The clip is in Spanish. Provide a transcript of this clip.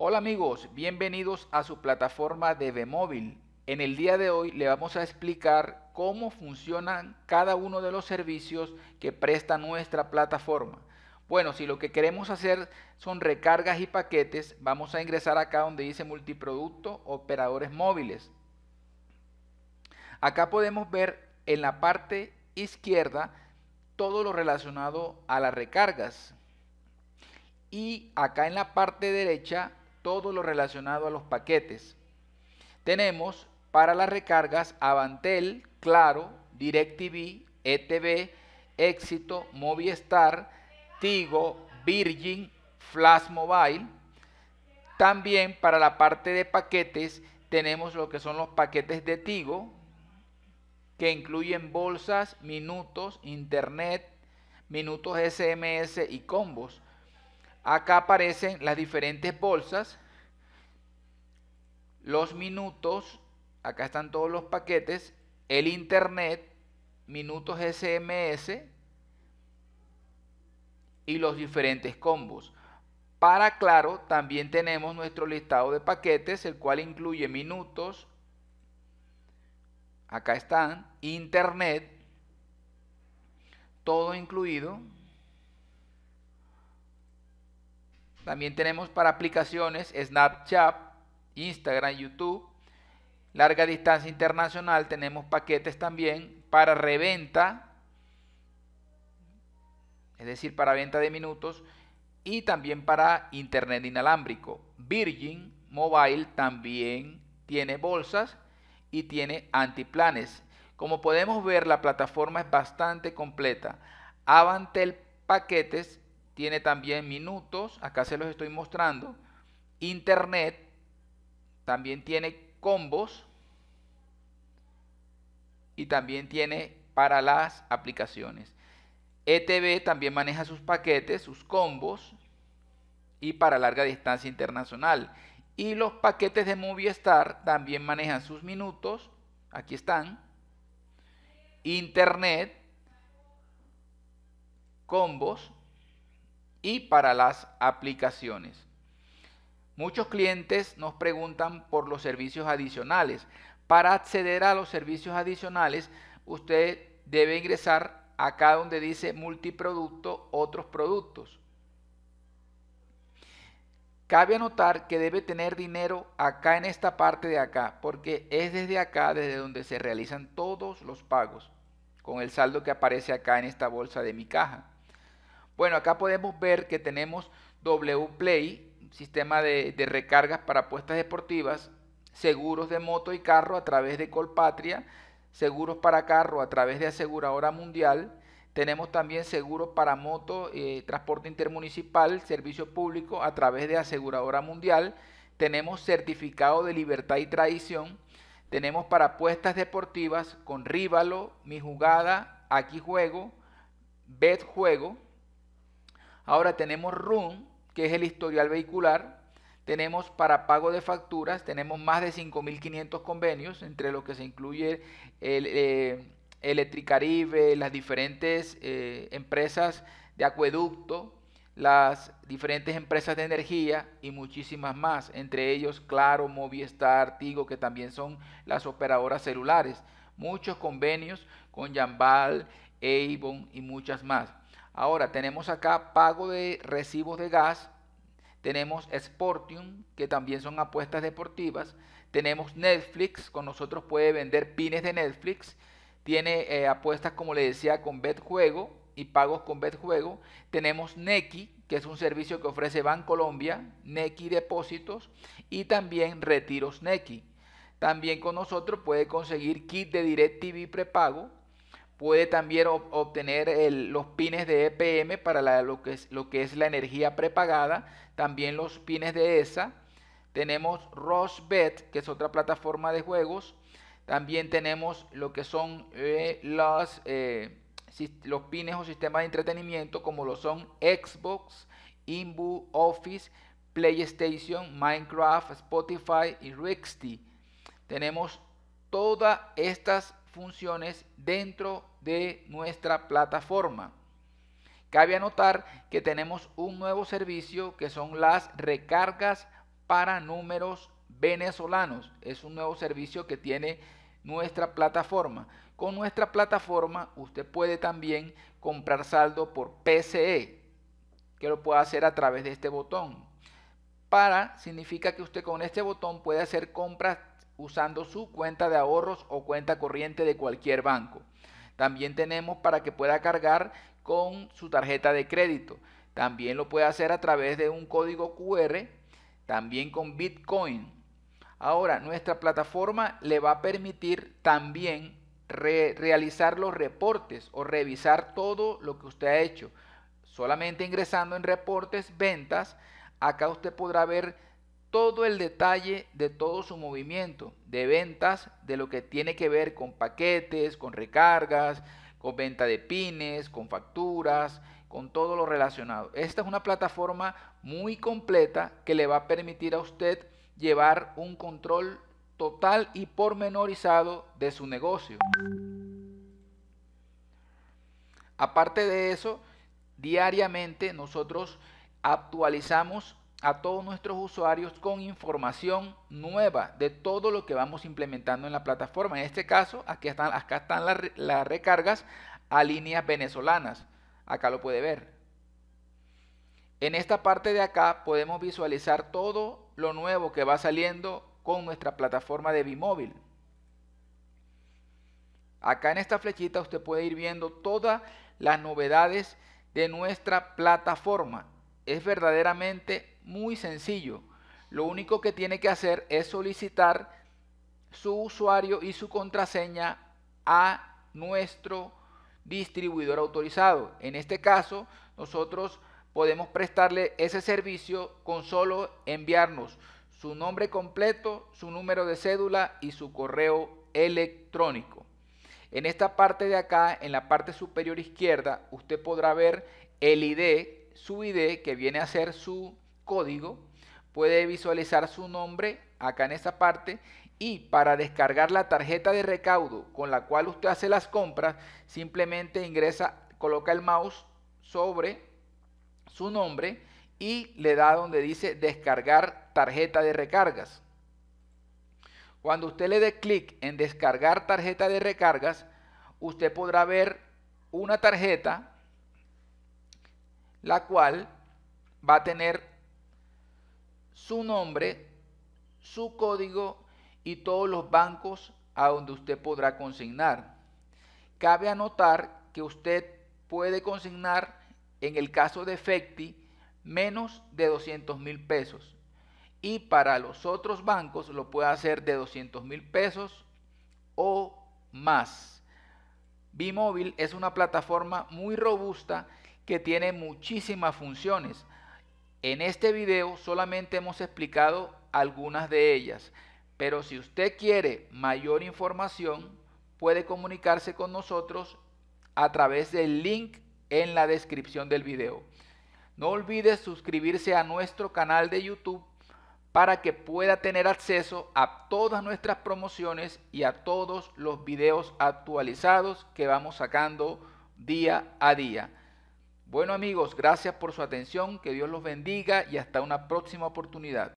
Hola amigos, bienvenidos a su plataforma de móvil En el día de hoy le vamos a explicar cómo funcionan cada uno de los servicios que presta nuestra plataforma. Bueno, si lo que queremos hacer son recargas y paquetes, vamos a ingresar acá donde dice multiproducto, operadores móviles. Acá podemos ver en la parte izquierda todo lo relacionado a las recargas. Y acá en la parte derecha todo lo relacionado a los paquetes. Tenemos para las recargas Avantel, Claro, DirecTV, ETV, Éxito, Movistar, Tigo, Virgin, Flash Mobile. También para la parte de paquetes tenemos lo que son los paquetes de Tigo, que incluyen bolsas, minutos, internet, minutos SMS y combos. Acá aparecen las diferentes bolsas, los minutos, acá están todos los paquetes, el internet, minutos SMS y los diferentes combos. Para Claro también tenemos nuestro listado de paquetes, el cual incluye minutos, acá están, internet, todo incluido, También tenemos para aplicaciones Snapchat, Instagram, YouTube. Larga distancia internacional, tenemos paquetes también para reventa, es decir, para venta de minutos y también para internet inalámbrico. Virgin Mobile también tiene bolsas y tiene antiplanes. Como podemos ver, la plataforma es bastante completa. Avantel Paquetes tiene también minutos, acá se los estoy mostrando, internet, también tiene combos y también tiene para las aplicaciones. ETV también maneja sus paquetes, sus combos y para larga distancia internacional. Y los paquetes de Movistar también manejan sus minutos, aquí están, internet, combos y para las aplicaciones. Muchos clientes nos preguntan por los servicios adicionales. Para acceder a los servicios adicionales, usted debe ingresar acá donde dice multiproducto, otros productos. Cabe anotar que debe tener dinero acá en esta parte de acá, porque es desde acá desde donde se realizan todos los pagos, con el saldo que aparece acá en esta bolsa de mi caja. Bueno, acá podemos ver que tenemos WPlay, sistema de, recargas para apuestas deportivas, seguros de moto y carro a través de Colpatria, seguros para carro a través de Aseguradora Mundial, tenemos también seguros para moto, eh, transporte intermunicipal, servicio público a través de Aseguradora Mundial. Tenemos certificado de libertad y tradición. Tenemos para apuestas deportivas con Rívalo, Mi Jugada, Aquí Juego, Bet Juego. Ahora tenemos RUN, que es el historial vehicular, tenemos para pago de facturas, tenemos más de 5.500 convenios, entre los que se incluye el, eh, Electricaribe, las diferentes eh, empresas de acueducto, las diferentes empresas de energía y muchísimas más, entre ellos Claro, Movistar, Tigo, que también son las operadoras celulares. Muchos convenios con Yambal, Avon y muchas más. Ahora tenemos acá pago de recibos de gas, tenemos Sportium, que también son apuestas deportivas, tenemos Netflix, con nosotros puede vender pines de Netflix, tiene eh, apuestas como le decía con Betjuego y pagos con Betjuego, tenemos Neki, que es un servicio que ofrece Bancolombia, Neki Depósitos y también Retiros Neki. También con nosotros puede conseguir kit de DirecTV prepago, puede también obtener los pines de EPM para lo, que es, lo, que es, la energía prepagada, también los pines de ESA. Tenemos Rosbet, que es otra plataforma de juegos. También tenemos lo que son eh, eh, los, pines o sistemas de entretenimiento, como lo son Xbox, Inbu, Office, PlayStation, Minecraft, Spotify y Rixty. Tenemos todas estas funciones dentro de nuestra plataforma. Cabe anotar que tenemos un nuevo servicio que son las recargas para números venezolanos. Es un nuevo servicio que tiene nuestra plataforma. Con nuestra plataforma usted puede también comprar saldo por PCE, que lo puede hacer a través de este botón. Para significa que usted con este botón puede hacer compras usando su cuenta de ahorros o cuenta corriente de cualquier banco. También tenemos para que pueda cargar con su tarjeta de crédito. También lo puede hacer a través de un código QR, también con Bitcoin. Ahora, nuestra plataforma le va a permitir también realizar los reportes o revisar todo lo que usted ha hecho. Solamente ingresando en reportes, ventas, acá usted podrá ver todo el detalle de todo su movimiento de ventas, de lo que tiene que ver con paquetes, con recargas, con venta de pines, con facturas, con todo lo relacionado. Esta es una plataforma muy completa que le va a permitir a usted llevar un control total y pormenorizado de su negocio. Aparte de eso, diariamente nosotros actualizamos a todos nuestros usuarios con información nueva de todo lo que vamos implementando en la plataforma. En este caso, aquí están, acá están las, recargas a líneas venezolanas. Acá lo puede ver. En esta parte de acá podemos visualizar todo lo nuevo que va saliendo con nuestra plataforma de Bimóvil. Acá en esta flechita usted puede ir viendo todas las novedades de nuestra plataforma. Es verdaderamente muy sencillo. Lo único que tiene que hacer es solicitar su usuario y su contraseña a nuestro distribuidor autorizado. En este caso, nosotros podemos prestarle ese servicio con solo enviarnos su nombre completo, su número de cédula y su correo electrónico. En esta parte de acá, en la parte superior izquierda, usted podrá ver el ID, su ID, que viene a ser su código, puede visualizar su nombre acá en esa parte y para descargar la tarjeta de recaudo con la cual usted hace las compras, simplemente ingresa, coloca el mouse sobre su nombre y le da donde dice descargar tarjeta de recargas. Cuando usted le dé clic en descargar tarjeta de recargas, usted podrá ver una tarjeta la cual va a tener su nombre, su código y todos los bancos a donde usted podrá consignar. Cabe anotar que usted puede consignar en el caso de FECTI menos de 200 mil pesos y para los otros bancos lo puede hacer de 200 mil pesos o más. Bimóvil es una plataforma muy robusta que tiene muchísimas funciones. En este video solamente hemos explicado algunas de ellas, pero si usted quiere mayor información, puede comunicarse con nosotros a través del link en la descripción del video. No olvide suscribirse a nuestro canal de YouTube para que pueda tener acceso a todas nuestras promociones y a todos los videos actualizados que vamos sacando día a día. Bueno amigos, gracias por su atención, que Dios los bendiga y hasta una próxima oportunidad.